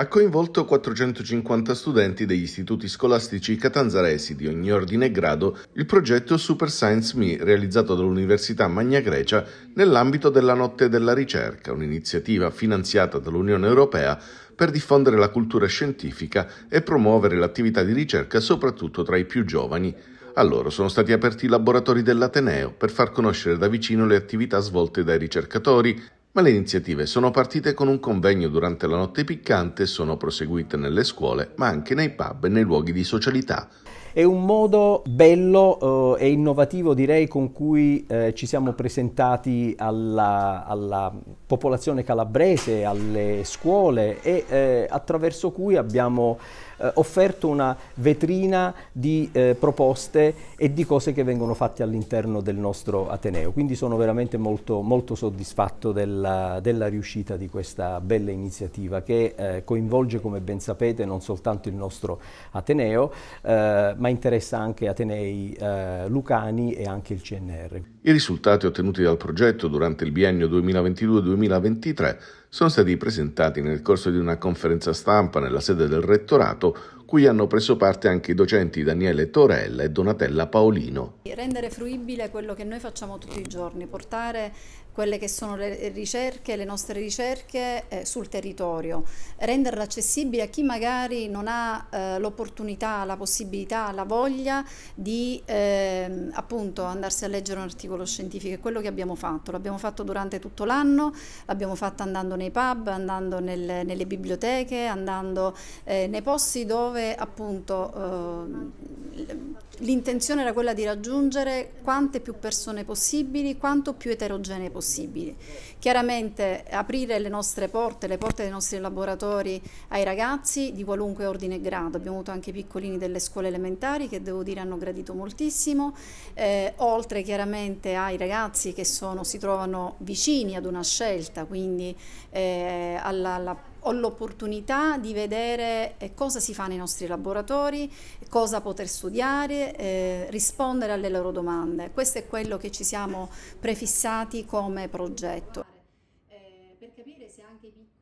ha coinvolto 450 studenti degli istituti scolastici catanzaresi di ogni ordine e grado il progetto Super Science Me realizzato dall'Università Magna Grecia nell'ambito della Notte della Ricerca, un'iniziativa finanziata dall'Unione Europea per diffondere la cultura scientifica e promuovere l'attività di ricerca soprattutto tra i più giovani. A loro sono stati aperti i laboratori dell'Ateneo per far conoscere da vicino le attività svolte dai ricercatori ma le iniziative sono partite con un convegno durante la notte piccante e sono proseguite nelle scuole, ma anche nei pub e nei luoghi di socialità. È un modo bello eh, e innovativo direi con cui eh, ci siamo presentati alla, alla, popolazione calabrese, alle scuole e eh, attraverso cui abbiamo eh, offerto una vetrina di eh, proposte e di cose che vengono fatte all'interno del nostro Ateneo. Quindi sono veramente molto, molto soddisfatto della, della, riuscita di questa bella iniziativa che eh, coinvolge, come ben sapete, non soltanto il nostro Ateneo, eh, ma interessa anche Atenei eh, Lucani e anche il CNR. I risultati ottenuti dal progetto durante il biennio 2022-2023 sono stati presentati nel corso di una conferenza stampa nella sede del Rettorato cui hanno preso parte anche i docenti Daniele Torella e Donatella Paolino. Rendere fruibile quello che noi facciamo tutti i giorni, portare quelle che sono le ricerche, le nostre ricerche eh, sul territorio, renderla accessibile a chi magari non ha eh, l'opportunità, la possibilità, la voglia di eh, appunto andarsi a leggere un articolo scientifico, è quello che abbiamo fatto, l'abbiamo fatto durante tutto l'anno, l'abbiamo fatto andando nei pub, andando nel, nelle biblioteche, andando eh, nei posti dove dove appunto eh, l'intenzione era quella di raggiungere quante più persone possibili, quanto più eterogenee possibili. Chiaramente aprire le nostre porte, le porte dei nostri laboratori ai ragazzi di qualunque ordine e grado, abbiamo avuto anche i piccolini delle scuole elementari che devo dire hanno gradito moltissimo, eh, oltre chiaramente ai ragazzi che sono, si trovano vicini ad una scelta, quindi eh, alla, alla ho l'opportunità di vedere eh, cosa si fa nei nostri laboratori, cosa poter studiare, eh, rispondere alle loro domande. Questo è quello che ci siamo prefissati come progetto. Eh,